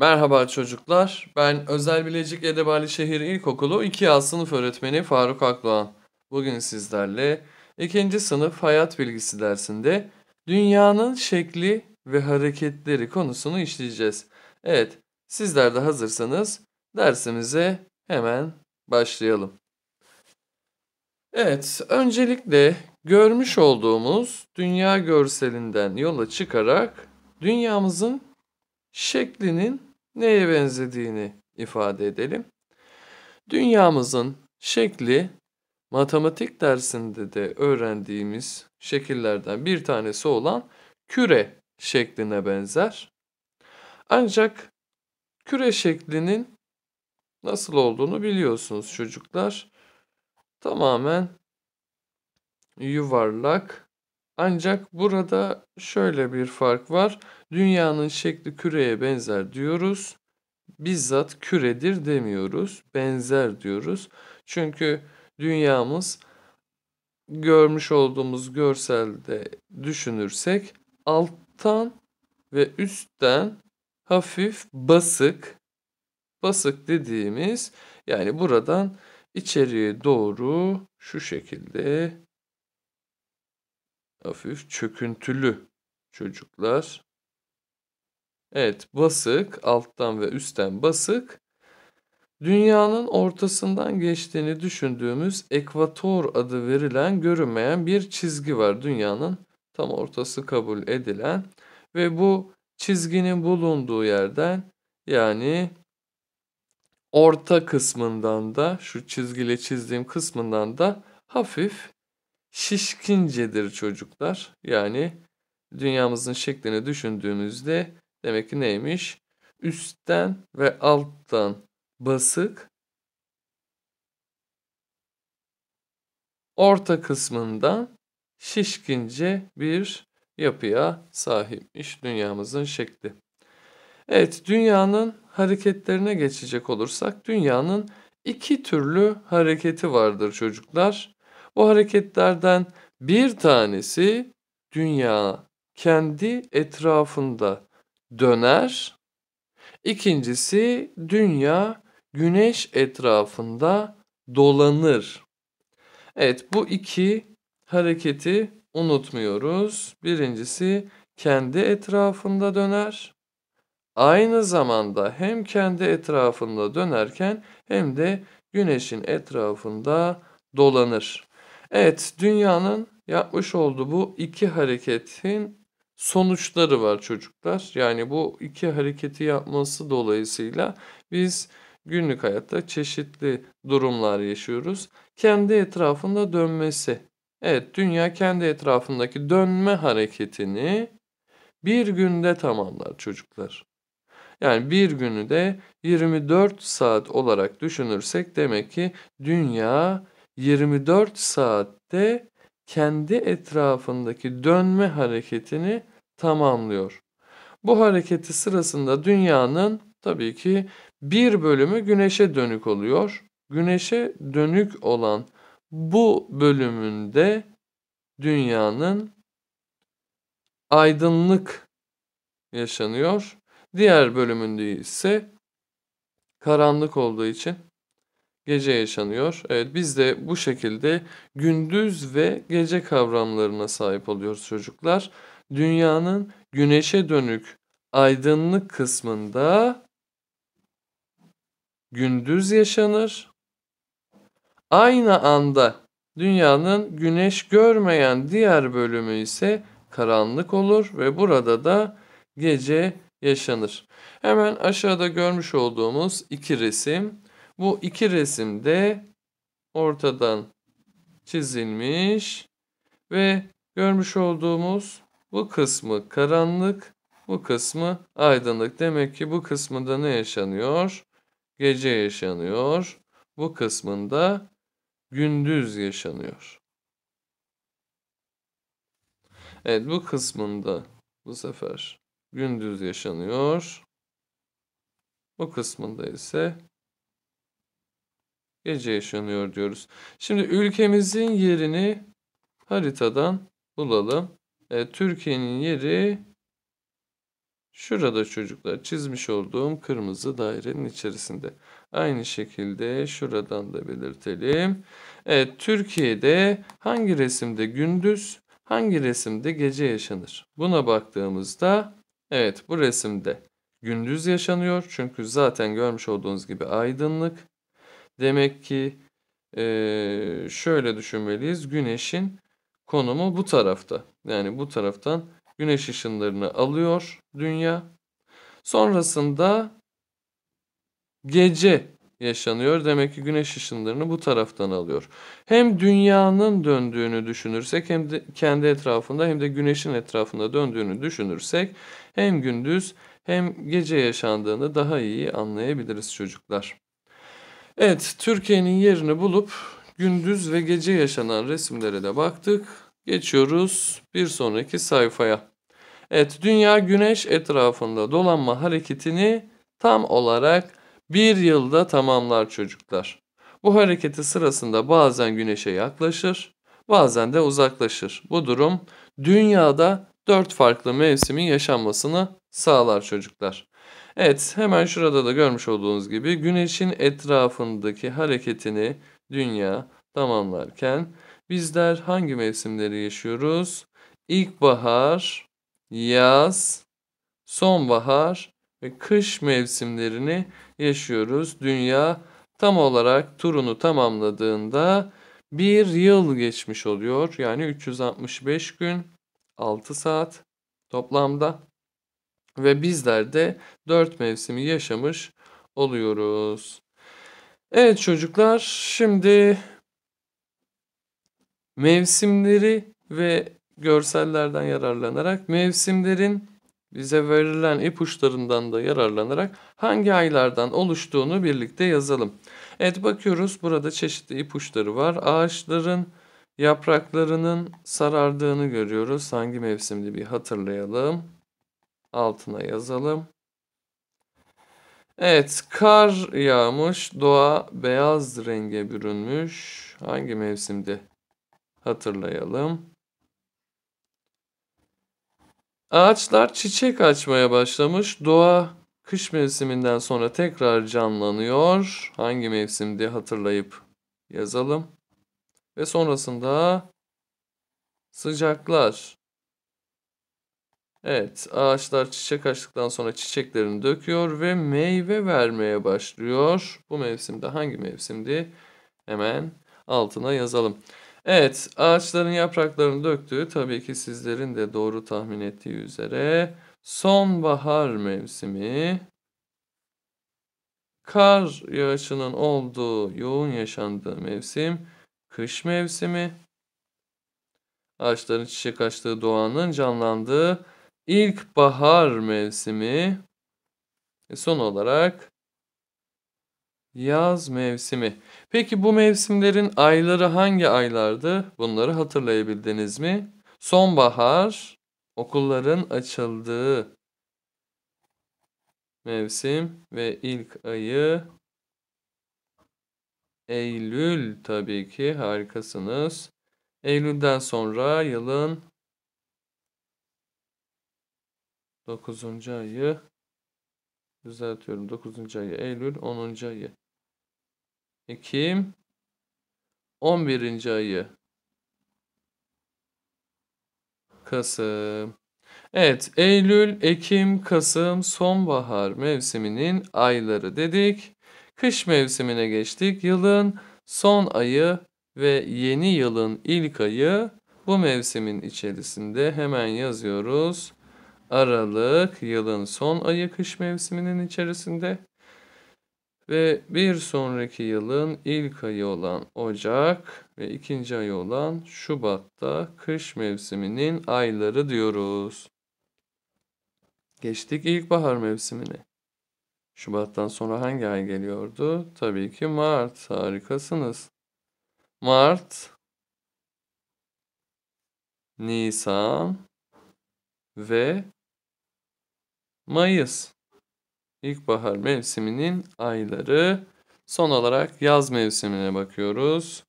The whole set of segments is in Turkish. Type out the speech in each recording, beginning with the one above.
Merhaba çocuklar. Ben Özel Bilecik Edebali Şehir İlkokulu 2A sınıf öğretmeni Faruk Akdoğan. Bugün sizlerle 2. sınıf hayat bilgisi dersinde dünyanın şekli ve hareketleri konusunu işleyeceğiz. Evet, sizler de hazırsanız dersimize hemen başlayalım. Evet, öncelikle görmüş olduğumuz dünya görselinden yola çıkarak dünyamızın şeklinin neye benzediğini ifade edelim. Dünyamızın şekli matematik dersinde de öğrendiğimiz şekillerden bir tanesi olan küre şekline benzer. Ancak küre şeklinin nasıl olduğunu biliyorsunuz çocuklar. Tamamen yuvarlak ancak burada şöyle bir fark var. Dünyanın şekli küreye benzer diyoruz. Bizzat küredir demiyoruz. Benzer diyoruz. Çünkü dünyamız görmüş olduğumuz görselde düşünürsek alttan ve üstten hafif basık basık dediğimiz yani buradan içeriye doğru şu şekilde hafif çöküntülü çocuklar. Evet basık alttan ve üstten basık. Dünyanın ortasından geçtiğini düşündüğümüz ekvator adı verilen görünmeyen bir çizgi var. Dünyanın tam ortası kabul edilen ve bu çizginin bulunduğu yerden yani orta kısmından da şu çizgili çizdiğim kısmından da hafif şişkincedir çocuklar. Yani dünyamızın şeklini düşündüğümüzde demek ki neymiş? Üstten ve alttan basık, orta kısmından şişkince bir yapıya sahipmiş dünyamızın şekli. Evet, dünyanın hareketlerine geçecek olursak dünyanın iki türlü hareketi vardır çocuklar. Bu hareketlerden bir tanesi dünya kendi etrafında döner. İkincisi dünya güneş etrafında dolanır. Evet bu iki hareketi unutmuyoruz. Birincisi kendi etrafında döner. Aynı zamanda hem kendi etrafında dönerken hem de güneşin etrafında dolanır. Evet, dünyanın yapmış olduğu bu iki hareketin sonuçları var çocuklar. Yani bu iki hareketi yapması dolayısıyla biz günlük hayatta çeşitli durumlar yaşıyoruz. Kendi etrafında dönmesi. Evet, dünya kendi etrafındaki dönme hareketini bir günde tamamlar çocuklar. Yani bir günü de 24 saat olarak düşünürsek demek ki dünya 24 saatte kendi etrafındaki dönme hareketini tamamlıyor. Bu hareketi sırasında dünyanın tabii ki bir bölümü güneşe dönük oluyor. Güneşe dönük olan bu bölümünde dünyanın aydınlık yaşanıyor. Diğer bölümünde ise karanlık olduğu için gece yaşanıyor. Evet biz de bu şekilde gündüz ve gece kavramlarına sahip oluyoruz çocuklar. Dünyanın güneşe dönük aydınlık kısmında gündüz yaşanır. Aynı anda dünyanın güneş görmeyen diğer bölümü ise karanlık olur ve burada da gece yaşanır. Hemen aşağıda görmüş olduğumuz iki resim bu iki resimde ortadan çizilmiş ve görmüş olduğumuz bu kısmı karanlık, bu kısmı aydınlık. Demek ki bu kısmında ne yaşanıyor? Gece yaşanıyor. Bu kısmında gündüz yaşanıyor. Evet bu kısmında bu sefer gündüz yaşanıyor. Bu kısmında ise gece yaşanıyor diyoruz. Şimdi ülkemizin yerini haritadan bulalım. E, Türkiye'nin yeri şurada çocuklar çizmiş olduğum kırmızı dairenin içerisinde. Aynı şekilde şuradan da belirtelim. Evet Türkiye'de hangi resimde gündüz hangi resimde gece yaşanır? Buna baktığımızda evet bu resimde gündüz yaşanıyor. Çünkü zaten görmüş olduğunuz gibi aydınlık. Demek ki e, şöyle düşünmeliyiz. Güneşin konumu bu tarafta. Yani bu taraftan güneş ışınlarını alıyor dünya. Sonrasında gece yaşanıyor. Demek ki güneş ışınlarını bu taraftan alıyor. Hem dünyanın döndüğünü düşünürsek hem de kendi etrafında hem de güneşin etrafında döndüğünü düşünürsek hem gündüz hem gece yaşandığını daha iyi anlayabiliriz çocuklar. Evet, Türkiye'nin yerini bulup gündüz ve gece yaşanan resimlere de baktık. Geçiyoruz bir sonraki sayfaya. Evet, dünya güneş etrafında dolanma hareketini tam olarak bir yılda tamamlar çocuklar. Bu hareketi sırasında bazen güneşe yaklaşır, bazen de uzaklaşır. Bu durum dünyada dört farklı mevsimin yaşanmasını sağlar çocuklar. Evet hemen şurada da görmüş olduğunuz gibi güneşin etrafındaki hareketini dünya tamamlarken bizler hangi mevsimleri yaşıyoruz? İlkbahar, yaz, sonbahar ve kış mevsimlerini yaşıyoruz. Dünya tam olarak turunu tamamladığında bir yıl geçmiş oluyor. Yani 365 gün 6 saat toplamda. Ve bizler de dört mevsimi yaşamış oluyoruz. Evet çocuklar şimdi mevsimleri ve görsellerden yararlanarak mevsimlerin bize verilen ipuçlarından da yararlanarak hangi aylardan oluştuğunu birlikte yazalım. Evet bakıyoruz burada çeşitli ipuçları var. Ağaçların yapraklarının sarardığını görüyoruz. Hangi mevsimde bir hatırlayalım altına yazalım. Evet, kar yağmış, doğa beyaz renge bürünmüş. Hangi mevsimde? Hatırlayalım. Ağaçlar çiçek açmaya başlamış. Doğa kış mevsiminden sonra tekrar canlanıyor. Hangi mevsimde hatırlayıp yazalım. Ve sonrasında sıcaklar Evet, ağaçlar çiçek açtıktan sonra çiçeklerini döküyor ve meyve vermeye başlıyor. Bu mevsimde hangi mevsimdi? Hemen altına yazalım. Evet, ağaçların yapraklarını döktüğü tabii ki sizlerin de doğru tahmin ettiği üzere sonbahar mevsimi kar yağışının olduğu, yoğun yaşandığı mevsim kış mevsimi ağaçların çiçek açtığı doğanın canlandığı İlk bahar mevsimi ve son olarak yaz mevsimi. Peki bu mevsimlerin ayları hangi aylardı? Bunları hatırlayabildiniz mi? Sonbahar okulların açıldığı mevsim ve ilk ayı Eylül tabii ki harikasınız. Eylül'den sonra yılın 9. ayı düzeltiyorum. 9. ayı Eylül, 10. ayı Ekim, 11. ayı Kasım. Evet, Eylül, Ekim, Kasım, sonbahar mevsiminin ayları dedik. Kış mevsimine geçtik. Yılın son ayı ve yeni yılın ilk ayı bu mevsimin içerisinde hemen yazıyoruz. Aralık yılın son ayı kış mevsiminin içerisinde ve bir sonraki yılın ilk ayı olan Ocak ve ikinci ayı olan Şubat'ta kış mevsiminin ayları diyoruz. Geçtik ilkbahar mevsimine. Şubat'tan sonra hangi ay geliyordu? Tabii ki Mart. Harikasınız. Mart, Nisan ve Mayıs. İlkbahar mevsiminin ayları. Son olarak yaz mevsimine bakıyoruz.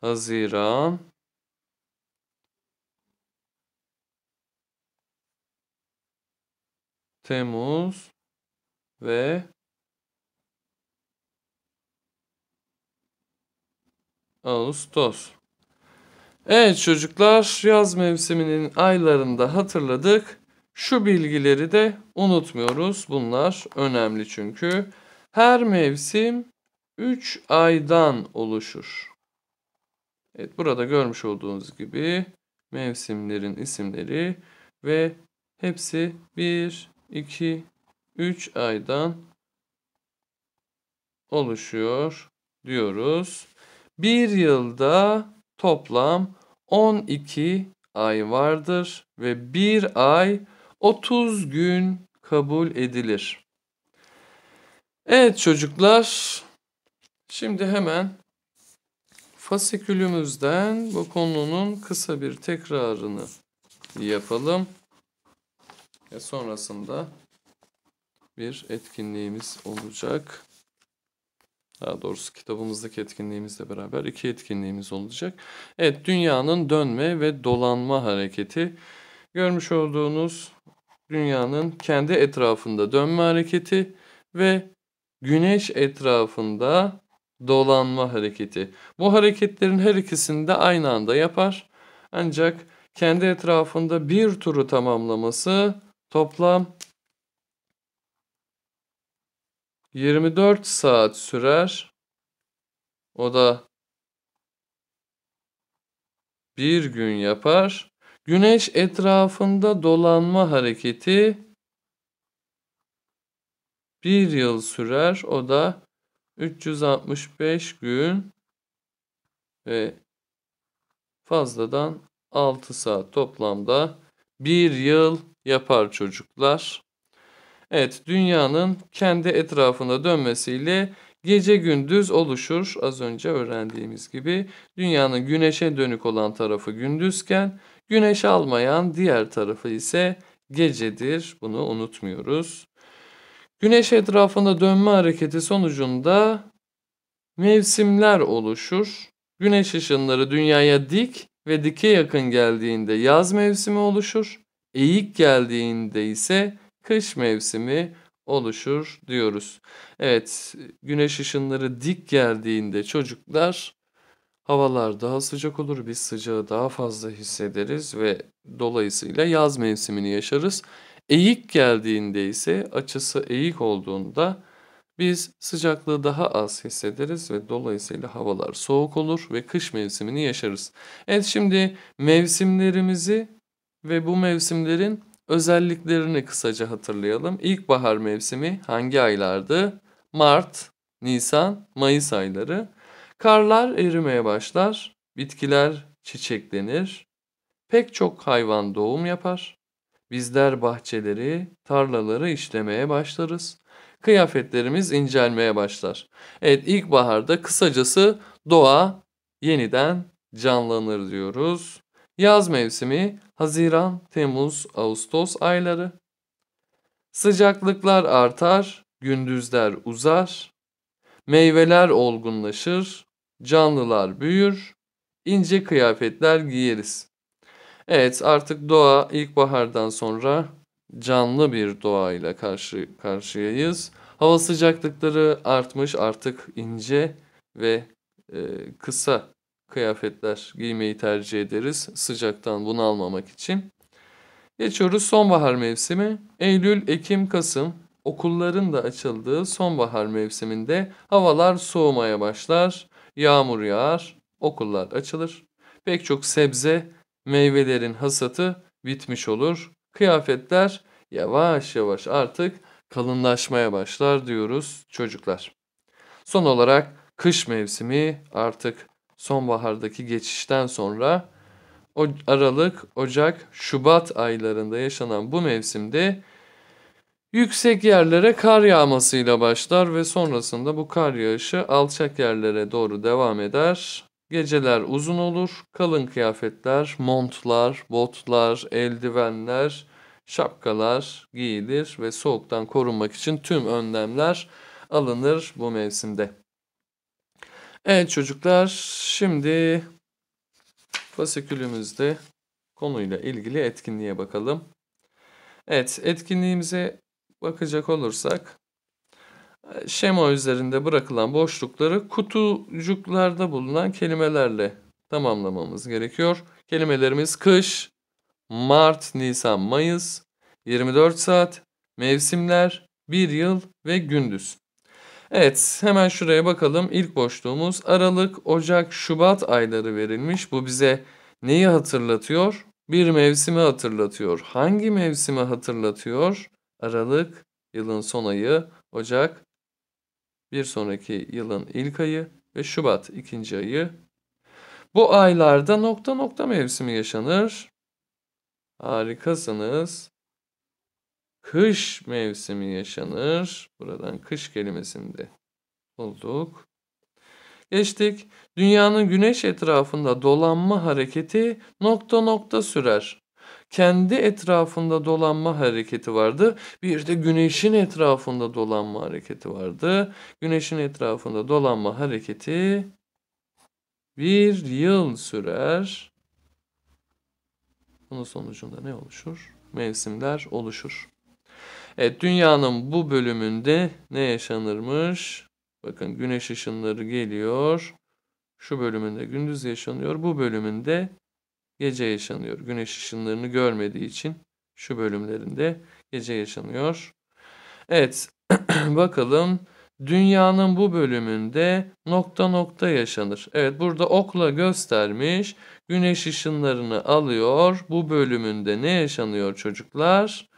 Haziran. Temmuz ve Ağustos. Evet çocuklar yaz mevsiminin aylarında hatırladık. Şu bilgileri de unutmuyoruz. Bunlar önemli çünkü. Her mevsim 3 aydan oluşur. Evet burada görmüş olduğunuz gibi mevsimlerin isimleri ve hepsi 1, 2, 3 aydan oluşuyor diyoruz. Bir yılda toplam 12 ay vardır ve bir ay 30 gün kabul edilir. Evet çocuklar, şimdi hemen fasikülümüzden bu konunun kısa bir tekrarını yapalım. Ve sonrasında bir etkinliğimiz olacak. Daha doğrusu kitabımızdaki etkinliğimizle beraber iki etkinliğimiz olacak. Evet dünyanın dönme ve dolanma hareketi. Görmüş olduğunuz dünyanın kendi etrafında dönme hareketi ve güneş etrafında dolanma hareketi. Bu hareketlerin her ikisini de aynı anda yapar. Ancak kendi etrafında bir turu tamamlaması toplam 24 saat sürer. O da bir gün yapar. Güneş etrafında dolanma hareketi bir yıl sürer. O da 365 gün ve fazladan 6 saat toplamda bir yıl yapar çocuklar. Evet dünyanın kendi etrafında dönmesiyle gece gündüz oluşur. Az önce öğrendiğimiz gibi dünyanın güneşe dönük olan tarafı gündüzken güneş almayan diğer tarafı ise gecedir. Bunu unutmuyoruz. Güneş etrafında dönme hareketi sonucunda mevsimler oluşur. Güneş ışınları dünyaya dik ve dike yakın geldiğinde yaz mevsimi oluşur. Eğik geldiğinde ise kış mevsimi oluşur diyoruz. Evet, güneş ışınları dik geldiğinde çocuklar havalar daha sıcak olur, biz sıcağı daha fazla hissederiz ve dolayısıyla yaz mevsimini yaşarız. Eğik geldiğinde ise açısı eğik olduğunda biz sıcaklığı daha az hissederiz ve dolayısıyla havalar soğuk olur ve kış mevsimini yaşarız. Evet şimdi mevsimlerimizi ve bu mevsimlerin Özelliklerini kısaca hatırlayalım. İlkbahar mevsimi hangi aylardı? Mart, Nisan, Mayıs ayları. Karlar erimeye başlar, bitkiler çiçeklenir, pek çok hayvan doğum yapar. Bizler bahçeleri, tarlaları işlemeye başlarız. Kıyafetlerimiz incelmeye başlar. Evet ilkbaharda kısacası doğa yeniden canlanır diyoruz. Yaz mevsimi Haziran, Temmuz, Ağustos ayları. Sıcaklıklar artar, gündüzler uzar, meyveler olgunlaşır, canlılar büyür, ince kıyafetler giyeriz. Evet artık doğa ilkbahardan sonra canlı bir doğayla karşı karşıyayız. Hava sıcaklıkları artmış artık ince ve e, kısa kıyafetler giymeyi tercih ederiz sıcaktan bunu almamak için. Geçiyoruz sonbahar mevsimi. Eylül, Ekim, Kasım okulların da açıldığı sonbahar mevsiminde havalar soğumaya başlar, yağmur yağar, okullar açılır. Pek çok sebze, meyvelerin hasatı bitmiş olur. Kıyafetler yavaş yavaş artık kalınlaşmaya başlar diyoruz çocuklar. Son olarak kış mevsimi artık sonbahardaki geçişten sonra o Aralık, Ocak, Şubat aylarında yaşanan bu mevsimde yüksek yerlere kar yağmasıyla başlar ve sonrasında bu kar yağışı alçak yerlere doğru devam eder. Geceler uzun olur, kalın kıyafetler, montlar, botlar, eldivenler, şapkalar giyilir ve soğuktan korunmak için tüm önlemler alınır bu mevsimde. Evet çocuklar şimdi fasikülümüzde konuyla ilgili etkinliğe bakalım. Evet etkinliğimize bakacak olursak şema üzerinde bırakılan boşlukları kutucuklarda bulunan kelimelerle tamamlamamız gerekiyor. Kelimelerimiz kış, Mart, Nisan, Mayıs, 24 saat, mevsimler, bir yıl ve gündüz. Evet hemen şuraya bakalım. İlk boşluğumuz Aralık, Ocak, Şubat ayları verilmiş. Bu bize neyi hatırlatıyor? Bir mevsimi hatırlatıyor. Hangi mevsimi hatırlatıyor? Aralık, yılın son ayı, Ocak, bir sonraki yılın ilk ayı ve Şubat ikinci ayı. Bu aylarda nokta nokta mevsimi yaşanır. Harikasınız kış mevsimi yaşanır. Buradan kış kelimesinde bulduk. Geçtik. Dünyanın güneş etrafında dolanma hareketi nokta nokta sürer. Kendi etrafında dolanma hareketi vardı. Bir de güneşin etrafında dolanma hareketi vardı. Güneşin etrafında dolanma hareketi bir yıl sürer. Bunun sonucunda ne oluşur? Mevsimler oluşur. Evet dünyanın bu bölümünde ne yaşanırmış? Bakın güneş ışınları geliyor. Şu bölümünde gündüz yaşanıyor. Bu bölümünde gece yaşanıyor. Güneş ışınlarını görmediği için şu bölümlerinde gece yaşanıyor. Evet bakalım dünyanın bu bölümünde nokta nokta yaşanır. Evet burada okla göstermiş güneş ışınlarını alıyor. Bu bölümünde ne yaşanıyor çocuklar?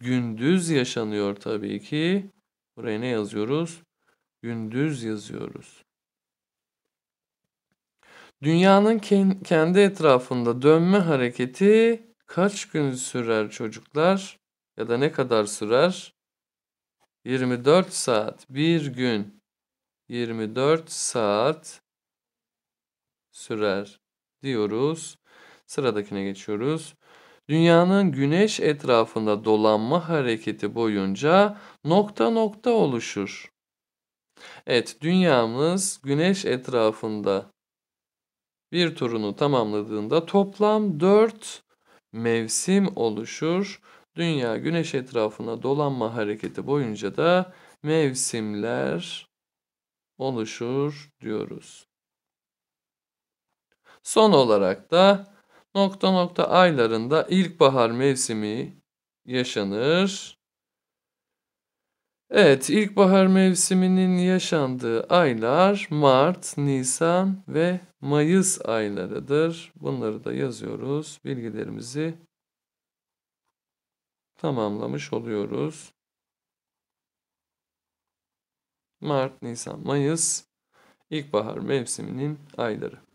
gündüz yaşanıyor tabii ki. Buraya ne yazıyoruz? Gündüz yazıyoruz. Dünyanın kendi etrafında dönme hareketi kaç gün sürer çocuklar? Ya da ne kadar sürer? 24 saat, bir gün. 24 saat sürer diyoruz. Sıradakine geçiyoruz. Dünyanın güneş etrafında dolanma hareketi boyunca nokta nokta oluşur. Evet, dünyamız güneş etrafında bir turunu tamamladığında toplam 4 mevsim oluşur. Dünya güneş etrafında dolanma hareketi boyunca da mevsimler oluşur diyoruz. Son olarak da nokta nokta aylarında ilkbahar mevsimi yaşanır. Evet, ilkbahar mevsiminin yaşandığı aylar Mart, Nisan ve Mayıs aylarıdır. Bunları da yazıyoruz. Bilgilerimizi tamamlamış oluyoruz. Mart, Nisan, Mayıs ilkbahar mevsiminin ayları.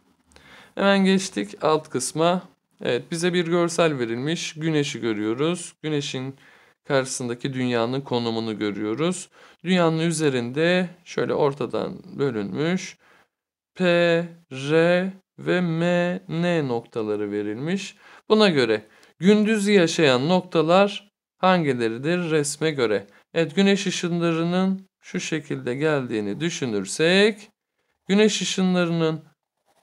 Hemen geçtik alt kısma. Evet bize bir görsel verilmiş. Güneşi görüyoruz. Güneşin karşısındaki dünyanın konumunu görüyoruz. Dünyanın üzerinde şöyle ortadan bölünmüş P, R ve M, N noktaları verilmiş. Buna göre gündüz yaşayan noktalar hangileridir resme göre? Evet güneş ışınlarının şu şekilde geldiğini düşünürsek güneş ışınlarının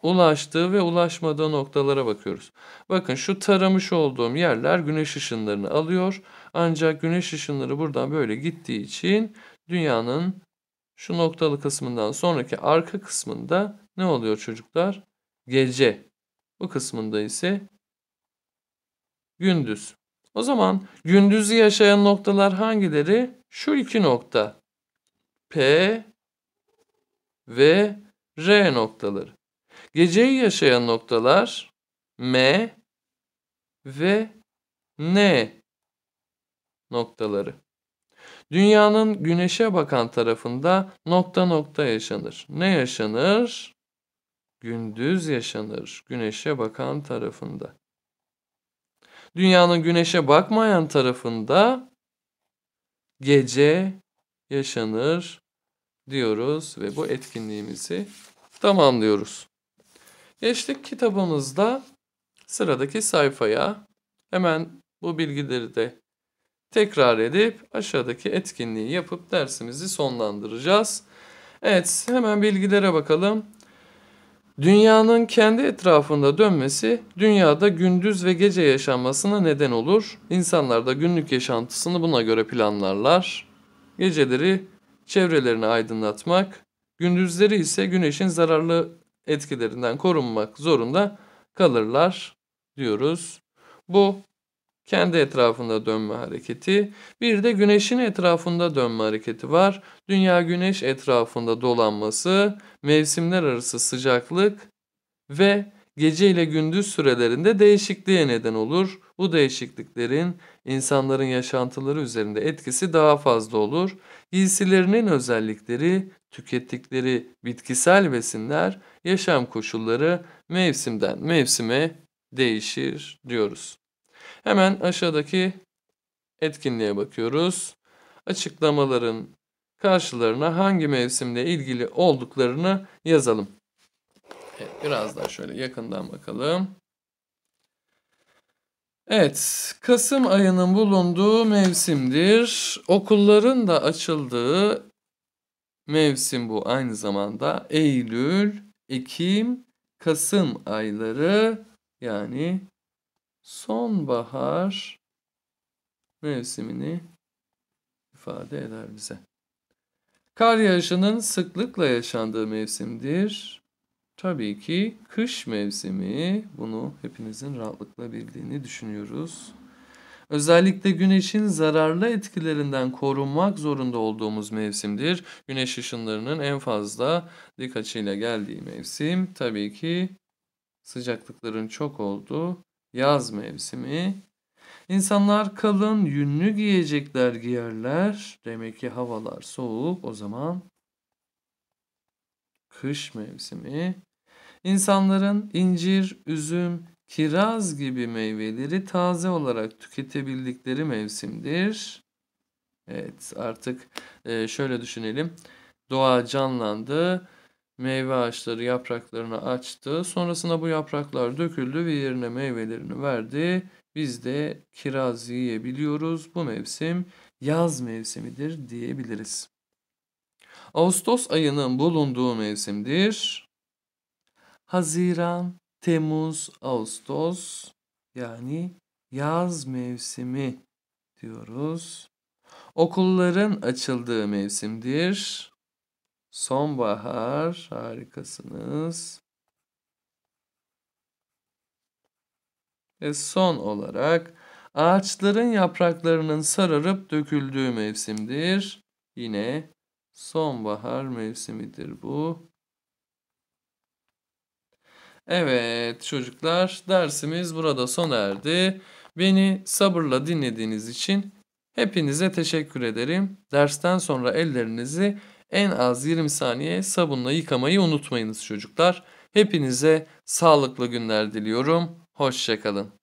ulaştığı ve ulaşmadığı noktalara bakıyoruz. Bakın şu taramış olduğum yerler güneş ışınlarını alıyor. Ancak güneş ışınları buradan böyle gittiği için dünyanın şu noktalı kısmından sonraki arka kısmında ne oluyor çocuklar? Gece. Bu kısmında ise gündüz. O zaman gündüzü yaşayan noktalar hangileri? Şu iki nokta. P ve R noktaları. Geceyi yaşayan noktalar M ve N noktaları. Dünyanın güneşe bakan tarafında nokta nokta yaşanır. Ne yaşanır? Gündüz yaşanır güneşe bakan tarafında. Dünyanın güneşe bakmayan tarafında gece yaşanır diyoruz ve bu etkinliğimizi tamamlıyoruz. Geçtik kitabımızda sıradaki sayfaya. Hemen bu bilgileri de tekrar edip aşağıdaki etkinliği yapıp dersimizi sonlandıracağız. Evet hemen bilgilere bakalım. Dünyanın kendi etrafında dönmesi dünyada gündüz ve gece yaşanmasına neden olur. İnsanlar da günlük yaşantısını buna göre planlarlar. Geceleri çevrelerini aydınlatmak, gündüzleri ise güneşin zararlı etkilerinden korunmak zorunda kalırlar diyoruz. Bu kendi etrafında dönme hareketi. Bir de güneşin etrafında dönme hareketi var. Dünya güneş etrafında dolanması, mevsimler arası sıcaklık ve gece ile gündüz sürelerinde değişikliğe neden olur. Bu değişikliklerin insanların yaşantıları üzerinde etkisi daha fazla olur. Giysilerinin özellikleri, tükettikleri bitkisel besinler yaşam koşulları mevsimden mevsime değişir diyoruz. Hemen aşağıdaki etkinliğe bakıyoruz. Açıklamaların karşılarına hangi mevsimle ilgili olduklarını yazalım. Evet, biraz daha şöyle yakından bakalım. Evet, Kasım ayının bulunduğu mevsimdir. Okulların da açıldığı mevsim bu aynı zamanda Eylül Ekim, Kasım ayları yani sonbahar mevsimini ifade eder bize. Kar yağışının sıklıkla yaşandığı mevsimdir. Tabii ki kış mevsimi bunu hepinizin rahatlıkla bildiğini düşünüyoruz. Özellikle güneşin zararlı etkilerinden korunmak zorunda olduğumuz mevsimdir. Güneş ışınlarının en fazla dik açıyla geldiği mevsim tabii ki sıcaklıkların çok olduğu yaz mevsimi. İnsanlar kalın yünlü giyecekler giyerler. Demek ki havalar soğuk o zaman kış mevsimi. İnsanların incir, üzüm, Kiraz gibi meyveleri taze olarak tüketebildikleri mevsimdir. Evet artık e, şöyle düşünelim. Doğa canlandı, meyve ağaçları yapraklarını açtı. Sonrasında bu yapraklar döküldü ve yerine meyvelerini verdi. Biz de kiraz yiyebiliyoruz. Bu mevsim yaz mevsimidir diyebiliriz. Ağustos ayının bulunduğu mevsimdir. Haziran Temmuz, Ağustos yani yaz mevsimi diyoruz. Okulların açıldığı mevsimdir. Sonbahar harikasınız. Ve son olarak ağaçların yapraklarının sararıp döküldüğü mevsimdir. Yine sonbahar mevsimidir bu. Evet çocuklar dersimiz burada sona erdi. Beni sabırla dinlediğiniz için hepinize teşekkür ederim. Dersten sonra ellerinizi en az 20 saniye sabunla yıkamayı unutmayınız çocuklar. Hepinize sağlıklı günler diliyorum. Hoşçakalın.